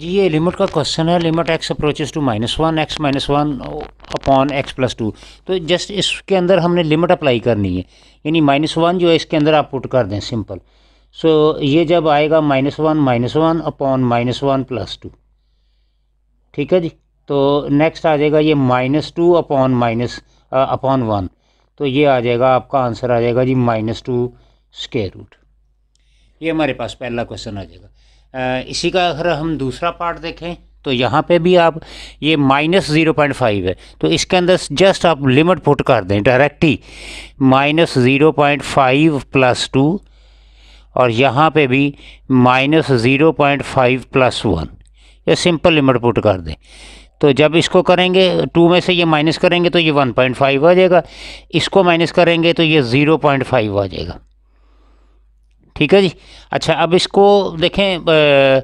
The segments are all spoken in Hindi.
जी ये लिमिट का क्वेश्चन है limit X approaches to minus one X minus one upon X plus two तो जस्ट इसके अंदर हमने लिमिट अप्लाई करनी है यानी माइनस वन जो है इसके अंदर आप पुट कर दें सिंपल सो so, ये जब आएगा minus one minus one upon minus one plus two ठीक है जी तो नेक्स्ट आ जाएगा ये minus two upon minus upon one तो ये आ जाएगा आपका आंसर आ जाएगा जी माइनस टू स्केयर रूट ये हमारे पास पहला क्वेश्चन आ जाएगा इसी का अगर हम दूसरा पार्ट देखें तो यहाँ पे भी आप ये माइनस ज़ीरो पॉइंट फाइव है तो इसके अंदर जस्ट आप लिमिट पुट कर दें डायरेक्ट ही minus zero point five plus two और यहाँ पे भी minus zero point five plus one ये सिंपल लिमिट पुट कर दें तो जब इसको करेंगे टू में से ये माइनस करेंगे तो ये वन पॉइंट फाइव आ जाएगा इसको माइनस करेंगे तो ये ज़ीरो पॉइंट फाइव आ जाएगा ठीक है जी अच्छा अब इसको देखें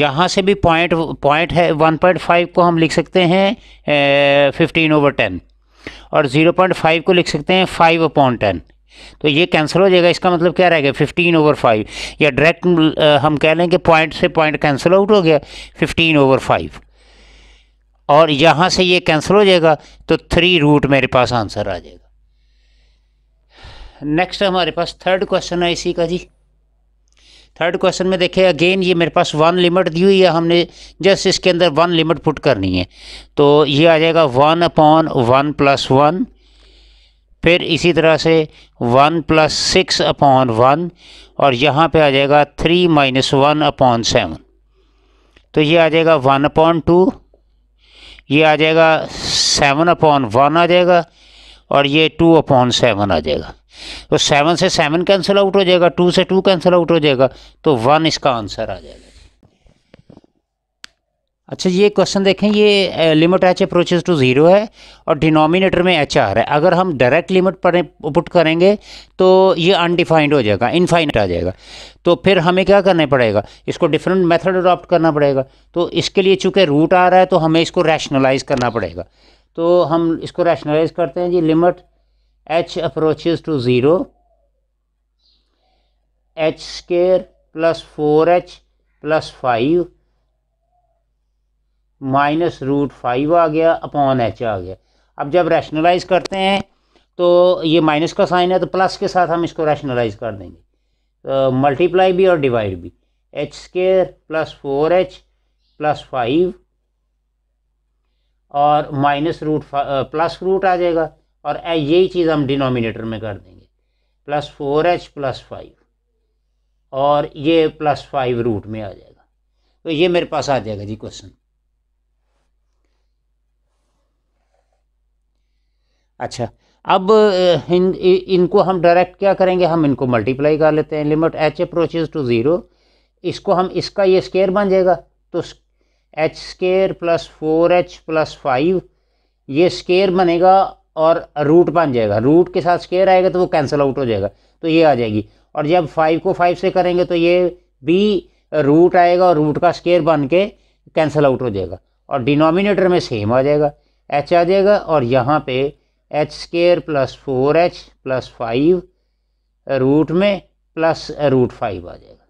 यहाँ से भी पॉइंट पॉइंट है वन पॉइंट फाइव को हम लिख सकते हैं फिफ्टीन ओवर टेन और ज़ीरो पॉइंट फाइव को लिख सकते हैं फाइव अपॉन टेन तो ये कैंसिल हो जाएगा इसका मतलब क्या रहेगा फिफ्टीन ओवर फाइव या डायरेक्ट हम कह लें कि पॉइंट से पॉइंट कैंसिल आउट हो गया फिफ्टीन ओवर फाइव और यहाँ से ये कैंसिल हो जाएगा तो थ्री रूट मेरे पास आंसर आ जाएगा नेक्स्ट हमारे पास थर्ड क्वेश्चन है इसी का जी थर्ड क्वेश्चन में देखें अगेन ये मेरे पास वन लिमिट दी हुई है हमने जस्ट इसके अंदर वन लिमिट पुट करनी है तो ये आ जाएगा one upon one plus one फिर इसी तरह से one plus six upon one और यहाँ पे आ जाएगा three minus one upon seven तो ये आ जाएगा वन अपॉन टू ये आ जाएगा सेवन अपॉन वन आ जाएगा और ये टू अपॉन सेवन आ जाएगा तो सेवन से सेवन कैंसिल आउट हो जाएगा टू से टू कैंसिल आउट हो जाएगा तो वन इसका आंसर आ जाएगा अच्छा ये क्वेश्चन देखें ये limit H approaches to zero है और डिनोमिनेटर में एच आर है अगर हम डायरेक्ट लिमिट पर पुट करेंगे तो ये अनडिफाइंड हो जाएगा इनफाइनट आ जाएगा तो फिर हमें क्या करना पड़ेगा इसको डिफरेंट मेथड अडॉप्ट करना पड़ेगा तो इसके लिए चूंकि रूट आ रहा है तो हमें इसको रैशनलाइज करना पड़ेगा तो हम इसको रैशनलाइज करते हैं जी limit H h to zero H square plus four H plus five minus root five आ गया अपॉन एच आ गया अब जब रैशनलाइज करते हैं तो ये माइनस का साइन है तो प्लस के साथ हम इसको रैशनलाइज कर देंगे तो मल्टीप्लाई भी और डिवाइड भी H square plus four H plus five और माइनस रूट प्लस रूट आ जाएगा और यही चीज़ हम डिनोमिनेटर में कर देंगे plus four H plus five और ये प्लस फाइव रूट में आ जाएगा तो ये मेरे पास आ जाएगा जी क्वेश्चन अच्छा अब इन इनको हम डायरेक्ट क्या करेंगे हम इनको मल्टीप्लाई कर लेते हैं limit H approaches to zero इसको हम इसका ये स्केयर बन जाएगा तो H square plus four H plus five ये स्केयर बनेगा और रूट बन जाएगा रूट के साथ स्केयर आएगा तो वो कैंसिल आउट हो जाएगा तो ये आ जाएगी और जब फाइव को फाइव से करेंगे तो ये भी रूट आएगा और रूट का स्केयर बन के कैंसिल आउट हो जाएगा और डिनोमिनेटर में सेम आ जाएगा एच आ जाएगा और यहाँ पे H square plus four H plus five root में प्लस रूट फाइव आ जाएगा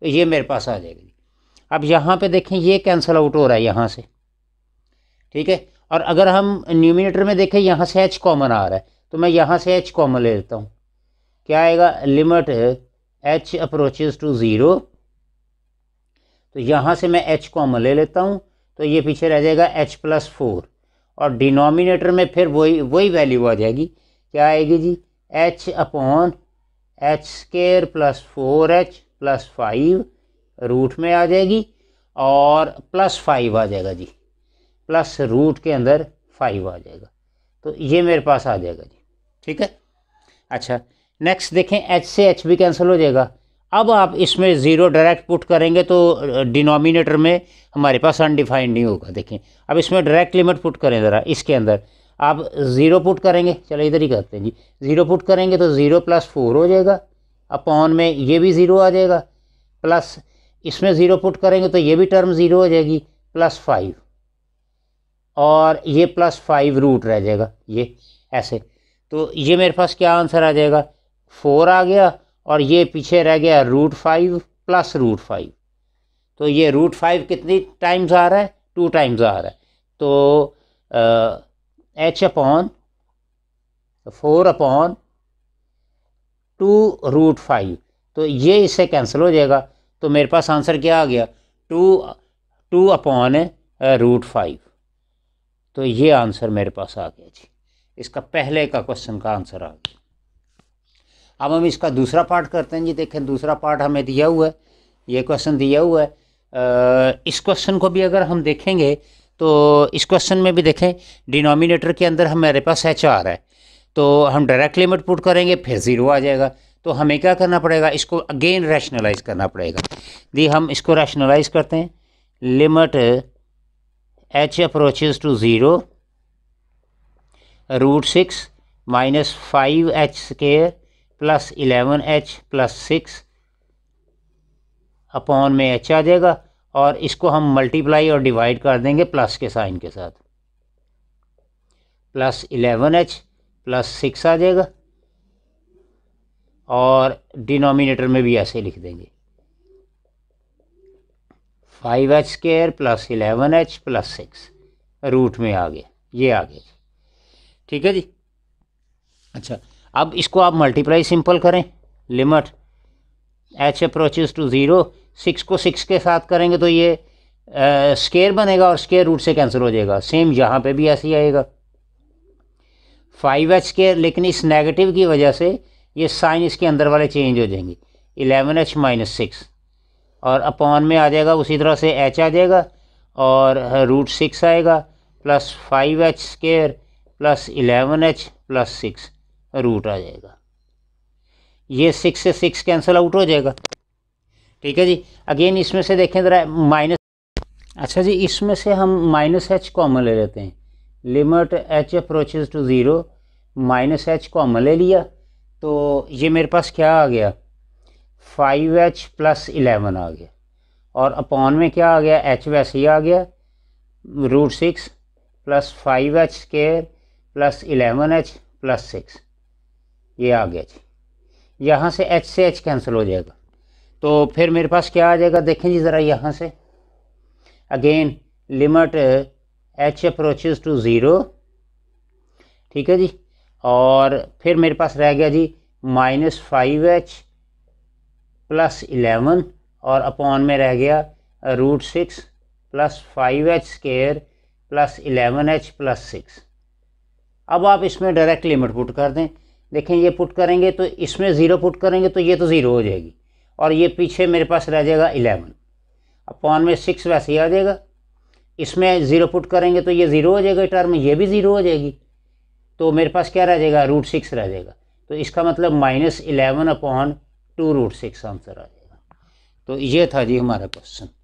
तो ये मेरे पास आ जाएगा अब यहाँ पे देखें ये कैंसिल आउट हो रहा है यहाँ से ठीक है और अगर हम न्यूमिनेटर में देखें यहाँ से एच कॉमन आ रहा है तो मैं यहाँ से एच कॉमन ले लेता हूँ क्या आएगा limit H approaches to zero तो यहाँ से मैं एच कॉमन ले लेता हूँ तो ये पीछे रह जाएगा एच प्लस फोर और डिनोमिनेटर में फिर वही वही वैल्यू आ जाएगी क्या आएगी जी H upon H square plus four H plus five root में आ जाएगी और प्लस फाइव आ जाएगा जी प्लस रूट के अंदर फाइव आ जाएगा तो ये मेरे पास आ जाएगा जी ठीक है अच्छा नेक्स्ट देखें एच से एच भी कैंसिल हो जाएगा अब आप इसमें ज़ीरो डायरेक्ट पुट करेंगे तो डिनोमिनेटर में हमारे पास अनडिफाइंड नहीं होगा देखें अब इसमें डायरेक्ट लिमिट पुट करें ज़रा इसके अंदर आप ज़ीरो पुट करेंगे चलो इधर ही करते हैं जी ज़ीरो पुट करेंगे तो ज़ीरो प्लस फोर हो जाएगा अपॉन में ये भी ज़ीरो आ जाएगा प्लस इसमें ज़ीरो पुट करेंगे तो ये भी टर्म ज़ीरो हो जाएगी प्लस फाइव और ये प्लस फाइव रूट रह जाएगा ये ऐसे तो ये मेरे पास क्या आंसर आ जाएगा फोर आ गया और ये पीछे रह गया root five plus root five तो ये रूट फाइव कितनी टाइम्स आ रहा है टू टाइम्स आ रहा है तो H upon four upon two root five तो ये इससे कैंसिल हो जाएगा तो मेरे पास आंसर क्या आ गया two two upon root five तो ये आंसर मेरे पास आ गया जी इसका पहले का क्वेश्चन का आंसर आ गया अब हम इसका दूसरा पार्ट करते हैं जी देखें दूसरा पार्ट हमें दिया हुआ है ये क्वेश्चन दिया हुआ है इस क्वेश्चन को भी अगर हम देखेंगे तो इस क्वेश्चन में भी देखें डिनोमिनेटर के अंदर हमारे पास एच आर है तो हम डायरेक्ट लिमिट पुट करेंगे फिर ज़ीरो आ जाएगा तो हमें क्या करना पड़ेगा इसको अगेन रैशनलाइज करना पड़ेगा दी हम इसको रैशनलाइज करते हैं limit H approaches to zero root six minus five H square plus eleven H plus six upon में एच आ जाएगा और इसको हम मल्टीप्लाई और डिवाइड कर देंगे प्लस के साइन के साथ plus eleven H plus six आ जाएगा और डिनोमिनेटर में भी ऐसे लिख देंगे five H square plus eleven H plus six root में आ गया ये आ गया ठीक है जी अच्छा अब इसको आप मल्टीप्लाई सिंपल करें limit H approaches to zero six को सिक्स के साथ करेंगे तो ये स्केयर बनेगा और स्केयर रूट से कैंसिल हो जाएगा सेम यहाँ पे भी ऐसे ही आएगा फाइव एच स्केयर लेकिन इस नेगेटिव की वजह से ये साइन इसके अंदर वाले चेंज हो जाएंगे इलेवन एच माइनस सिक्स और अपॉन में आ जाएगा उसी तरह से एच आ जाएगा और रूट सिक्स आएगा plus five H square plus eleven H plus six root आ जाएगा ये सिक्स से सिक्स कैंसिल आउट हो जाएगा ठीक है जी अगेन इसमें से देखें ज़रा माइनस अच्छा जी इसमें से हम माइनस एच कॉमन ले लेते हैं limit H approaches to zero minus H common ले लिया तो ये मेरे पास क्या आ गया फाइव एच प्लस इलेवन आ गया और अपॉन में क्या आ गया एच वैसे ही आ गया root six plus five H square plus eleven H plus six ये आ गया जी यहाँ से एच से एच कैंसिल हो जाएगा तो फिर मेरे पास क्या आ जाएगा देखें जी ज़रा यहाँ से again limit H approach to zero ठीक है जी और फिर मेरे पास रह गया जी minus five H plus eleven और अपॉन में रह गया root six plus five H square plus eleven H plus six अब आप इसमें डायरेक्ट लिमिट पुट कर दें देखें ये पुट करेंगे तो इसमें ज़ीरो पुट करेंगे तो ये तो ज़ीरो हो जाएगी और ये पीछे मेरे पास रह जाएगा इलेवन अपॉन में सिक्स वैसे ही आ जाएगा इसमें ज़ीरो पुट करेंगे तो ये ज़ीरो हो जाएगा टर्म ये भी ज़ीरो हो जाएगी तो मेरे पास क्या रह जाएगा रूट सिक्स रह जाएगा तो इसका मतलब minus eleven upon two root six answer आ जाएगा तो ये था जी हमारा क्वेश्चन